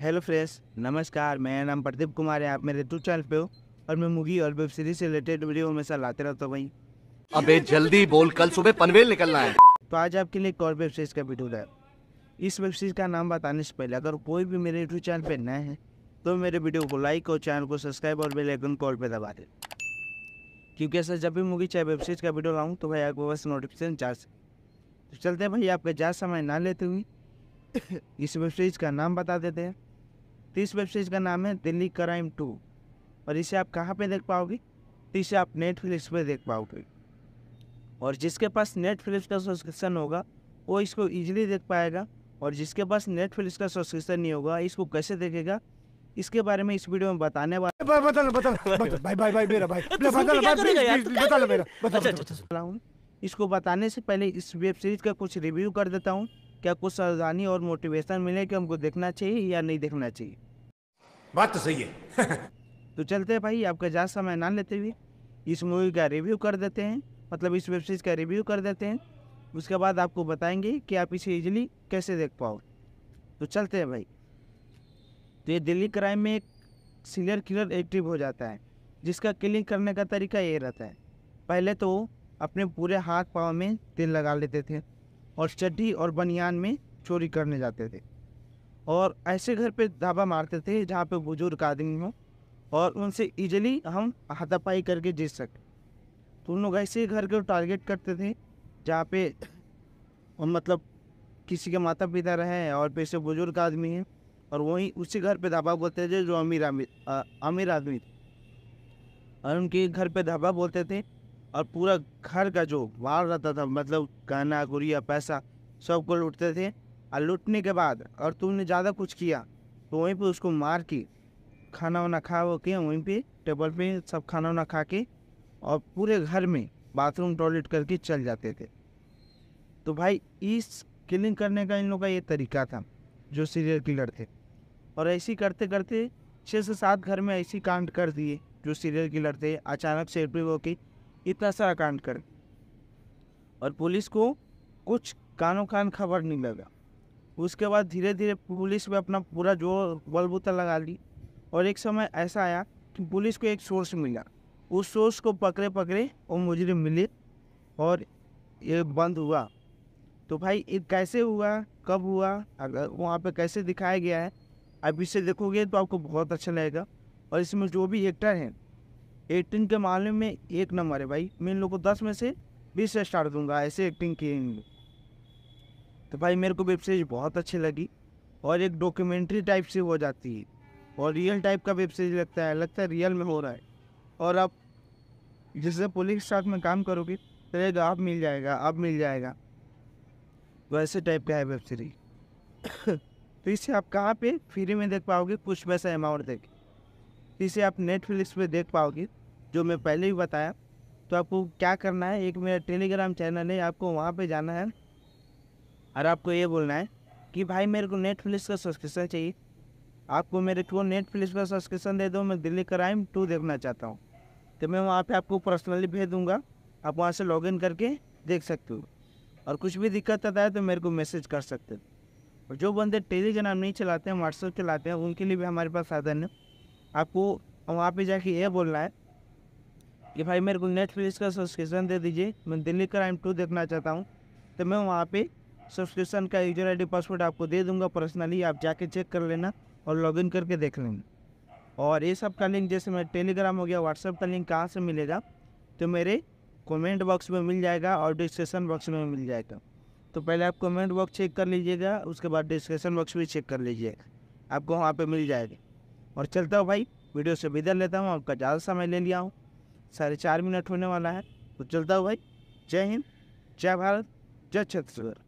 Hello friends नमस्कार मेरा नाम प्रदीप कुमार है आप मेरे यूट्यूब चैनल पे हो और मैं मूवी और वेब सीरीज से रिलेटेड वीडियो हमेशा लाते रहता हूँ भाई अबे जल्दी बोल कल सुबह पनवेल निकलना है तो आज आपके लिए एक और वेब सीरीज का वीडियो है इस वेब सीरीज का नाम बताने से पहले अगर कोई भी मेरे यूट्यूब चैनल पर नए हैं तो मेरे वीडियो को लाइक और चैनल को सब्सक्राइब और बेलाइकन कॉल पर दबा दें क्योंकि ऐसा जब भी मूवी चाहे वेब सीरीज का वीडियो लाऊँ तो भाई आपको बस नोटिफिकेशन जा तो चलते हैं भाई आपका ज़्यादा समय ना लेते हुए इस वेब सीरीज का नाम बता देते हैं तो इस वेब सीरीज़ का नाम है दिल्ली क्राइम टू और इसे आप कहाँ पे देख पाओगे तो इसे आप नेटफ्लिक्स पे देख पाओगे और जिसके पास नेटफ्लिक्स का सब्सक्रिप्शन होगा वो इसको ईजिली देख पाएगा और जिसके पास नेटफ्लिक्स का सब्सक्रिप्शन नहीं होगा इसको कैसे देखेगा इसके बारे में इस वीडियो में बताने वाला बता बता भाई भाई भाई मेरा भाई तो मेरा अच्छा, अच्छा, अच्छा। इसको बताने से पहले इस वेब सीरीज़ का कुछ रिव्यू कर देता हूँ क्या कुछ सावधानी और मोटिवेशन मिले कि हमको देखना चाहिए या नहीं देखना चाहिए बात तो सही है तो चलते हैं भाई आपका ज़्यादा समय ना लेते हुए इस मूवी का रिव्यू कर देते हैं मतलब इस वेब सीरीज़ का रिव्यू कर देते हैं उसके बाद आपको बताएंगे कि आप इसे इजीली कैसे देख पाओ तो चलते हैं भाई तो ये दिल्ली क्राइम में एक सीरियल किलर एक्टिव हो जाता है जिसका किलिंग करने का तरीका ये रहता है पहले तो अपने पूरे हाथ पाँव में तेल लगा लेते थे और चड्डी और बनियान में चोरी करने जाते थे और ऐसे घर पे धाबा मारते थे जहाँ पे बुजुर्ग आदमी हो और उनसे इजीली हम हाथापाई करके जीत सकें तो उन लोग ऐसे घर को टारगेट करते थे जहाँ पे उन मतलब किसी के माता पिता रहे और पैसे बुजुर्ग आदमी हैं और वहीं उसी घर पे धाबा बोलते थे जो अमीर आमिर अमीर आदमी थे और उनके घर पे धाबा बोलते थे और पूरा घर का जो वार रहता था मतलब गहना गुड़िया पैसा सबको लूटते थे और लुटने के बाद और तुमने ज़्यादा कुछ किया तो वहीं पे उसको मार के खाना वाना खा वो के वहीं पे टेबल पे सब खाना वाना खा के और पूरे घर में बाथरूम टॉयलेट करके चल जाते थे तो भाई इस किलिंग करने का इन लोग का ये तरीका था जो सीरियल किलर थे और ऐसे करते करते छः से सात घर में ऐसी कांड कर दिए जो सीरियल किलर थे अचानक से वो के इतना सारा कांड कर और पुलिस को कुछ कानों कान खबर नहीं लगा उसके बाद धीरे धीरे पुलिस में अपना पूरा जोर बलबूता लगा ली और एक समय ऐसा आया कि पुलिस को एक सोर्स मिला उस सोर्स को पकड़े पकड़े वो मुजरिम मिले और ये बंद हुआ तो भाई ये कैसे हुआ कब हुआ अगर वहाँ पे कैसे दिखाया गया है अब इसे देखोगे तो आपको बहुत अच्छा लगेगा और इसमें जो भी एक्टर हैं एक्टिंग के मामले में एक नंबर है भाई मैं इन लोग को दस में से बीस स्टार दूंगा ऐसे एक्टिंग किए इन लोग तो भाई मेरे को वेब सीरीज बहुत अच्छी लगी और एक डॉक्यूमेंट्री टाइप से हो जाती है और रियल टाइप का वेब सीरीज लगता है लगता है रियल में हो रहा है और आप जैसे पुलिस साथ में काम करोगे तो एक आप मिल जाएगा अब मिल जाएगा वैसे टाइप का है वेब सीरीज तो इसे आप कहाँ पे फ्री में देख पाओगे कुछ पैसा अमाउंट देख इसे आप नेटफ्लिक्स पे देख पाओगे जो मैं पहले ही बताया तो आपको क्या करना है एक मेरा टेलीग्राम चैनल है आपको वहाँ पे जाना है और आपको ये बोलना है कि भाई मेरे को नेटफ्लिक्स का सब्सक्रिप्शन चाहिए आपको मेरे को नेटफ्लिक्स का सब्सक्रिप्शन दे दो मैं दिल्ली क्राइम टू देखना चाहता हूँ तो मैं वहाँ पे आपको पर्सनली भेज दूँगा आप वहाँ से लॉगिन करके देख सकते हो और कुछ भी दिक्कत आता है तो मेरे को मैसेज कर सकते हो और जो बंदे टेलीग्राम नहीं चलाते हैं व्हाट्सएप चलाते हैं उनके लिए भी हमारे पास साधन है आपको वहाँ पर जाके ये बोलना है कि भाई मेरे को नेटफ्लिक्स का सब्सक्रिप्शन दे दीजिए मैं दिल्ली क्राइम टू देखना चाहता हूँ तो मैं वहाँ पर सब्सक्रिप्शन का यूजर आई डी पासवर्ड आपको दे दूंगा पर्सनली आप जाके चेक कर लेना और लॉगिन करके देख लेना और ये सब का लिंक जैसे मेरा टेलीग्राम हो गया व्हाट्सअप का लिंक कहाँ से मिलेगा तो मेरे कमेंट बॉक्स में मिल जाएगा और डिस्क्रिप्शन बॉक्स में मिल जाएगा तो पहले आप कमेंट बॉक्स चेक कर लीजिएगा उसके बाद डिस्क्रिप्शन बॉक्स भी चेक कर लीजिएगा आपको वहाँ पर मिल जाएगा और चलता हूँ भाई वीडियो से विदा लेता हूँ आपका ज़्यादा समय ले लिया हूँ साढ़े चार मिनट होने वाला है तो चलता हूँ भाई जय हिंद जय भारत जय छत्तीसगढ़